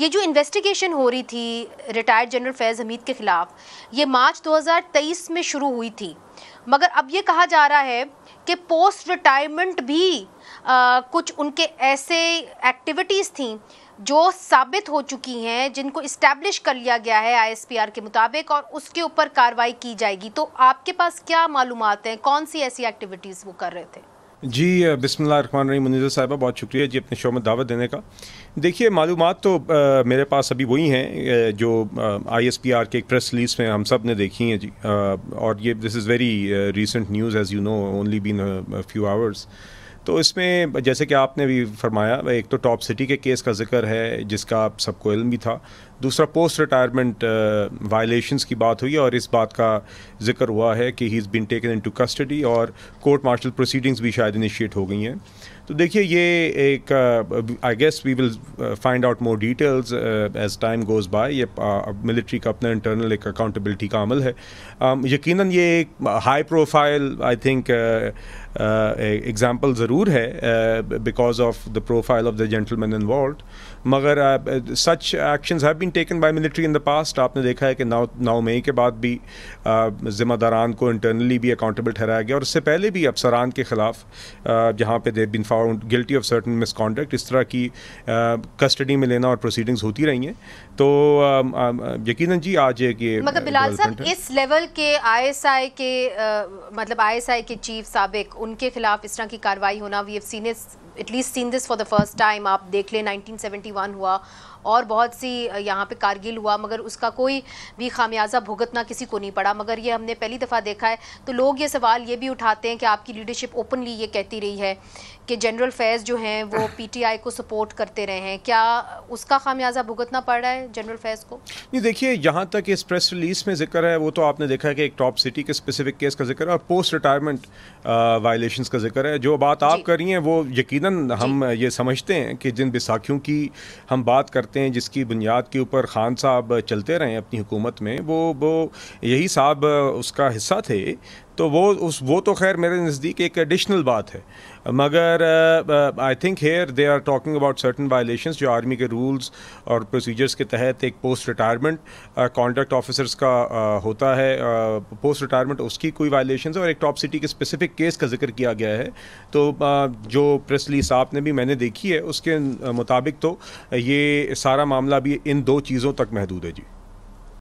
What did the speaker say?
ये जो इन्वेस्टिगेशन हो रही थी रिटायर्ड जनरल फैज़ हमीद के ख़िलाफ़ ये मार्च 2023 में शुरू हुई थी मगर अब ये कहा जा रहा है कि पोस्ट रिटायरमेंट भी आ, कुछ उनके ऐसे एक्टिविटीज़ थी जो साबित हो चुकी हैं जिनको इस्टेब्लिश कर लिया गया है आईएसपीआर के मुताबिक और उसके ऊपर कार्रवाई की जाएगी तो आपके पास क्या मालूम हैं कौन सी ऐसी एक्टिविटीज़ वो कर रहे थे जी रही मुनीज़ा साहबा बहुत शुक्रिया जी अपने शो में दावत देने का देखिए मालूम तो आ, मेरे पास अभी वही हैं जो आई एस पी आर के एक प्रेस रिलीज़ में हम सब ने देखी हैं जी आ, और ये this is very recent news as you know only been few hours तो इसमें जैसे कि आपने भी फरमाया एक तो टॉप सिटी के केस का जिक्र है जिसका आप सबको इल्म भी था दूसरा पोस्ट रिटायरमेंट वायलेशंस की बात हुई और इस बात का जिक्र हुआ है कि he is been taken into custody और कोर्ट मार्शल प्रोसीडिंग्स भी शायद इनिशिएट हो गई हैं तो देखिए ये एक I guess we will find out more details as time goes by ये मिलिट्री uh, का अपना इंटरनल एक अकाउंटेबिलिटी का अमल है um, यकीनन ये एक high profile I think example ज़रूर है because of the profile of the gentleman involve मगर सच एक्शंस है been taken by military in the past आपने देखा है कि नौ नौ मई के बाद भी ज़िम्मेदारान को इंटरनली भी अकाउंटेबल ठहराया गया और उससे पहले भी अफसरान के ख़िलाफ़ जहाँ पे they been found guilty of certain misconduct इस तरह की कस्टडी में लेना और प्रोसीडिंग्स होती रही हैं तो यकीन जी आज एक ये मगर बिलाल साहब इस लेवल के आईएसआई के आ, मतलब आईएसआई के चीफ सबक उनके खिलाफ इस तरह की कार्रवाई होना we have seen at least seen this for the first time आप देख लें 1971 हुआ और बहुत सी यहाँ जहाँ पे कारगिल हुआ मगर उसका कोई भी खामियाजा भुगतना किसी को नहीं पड़ा मगर ये हमने पहली दफ़ा देखा है तो लोग ये सवाल ये भी उठाते हैं कि आपकी लीडरशिप ओपनली ये कहती रही है कि जनरल फैज़ जो हैं वो पीटीआई को सपोर्ट करते रहे हैं क्या उसका खामियाजा भुगतना पड़ रहा है जनरल फैज़ को नहीं देखिए यहाँ तक इस प्रेस रिलीज में जिक्र है वो तो आपने देखा है कि एक टॉप सिटी के स्पेसिफिक केस का जिक्र है और पोस्ट रिटायरमेंट वायलेशन का जिक्र है जो बात आप कर रही हैं वो यकीन हम ये समझते हैं कि जिन बैसाखियों की हम बात करते हैं जिसकी बुनियाद के ऊपर खान साहब चलते रहे अपनी हुकूमत में वो वो यही साहब उसका हिस्सा थे तो वो उस वो तो खैर मेरे नज़दीक एक एडिशनल बात है मगर I think here they are talking about certain violation जो आर्मी के रूल्स और प्रोसीजर्स के तहत एक पोस्ट रिटायरमेंट कॉन्ट्रैक्ट ऑफिसर्स का uh, होता है पोस्ट uh, रिटायरमेंट उसकी कोई वायलेशन और एक टॉप सिटी के स्पेसिफिक केस का जिक्र किया गया है तो uh, जो प्रेस साहब ने भी मैंने देखी है उसके मुताबिक तो ये सारा मामला भी इन दो चीज़ों तक महदूद है जी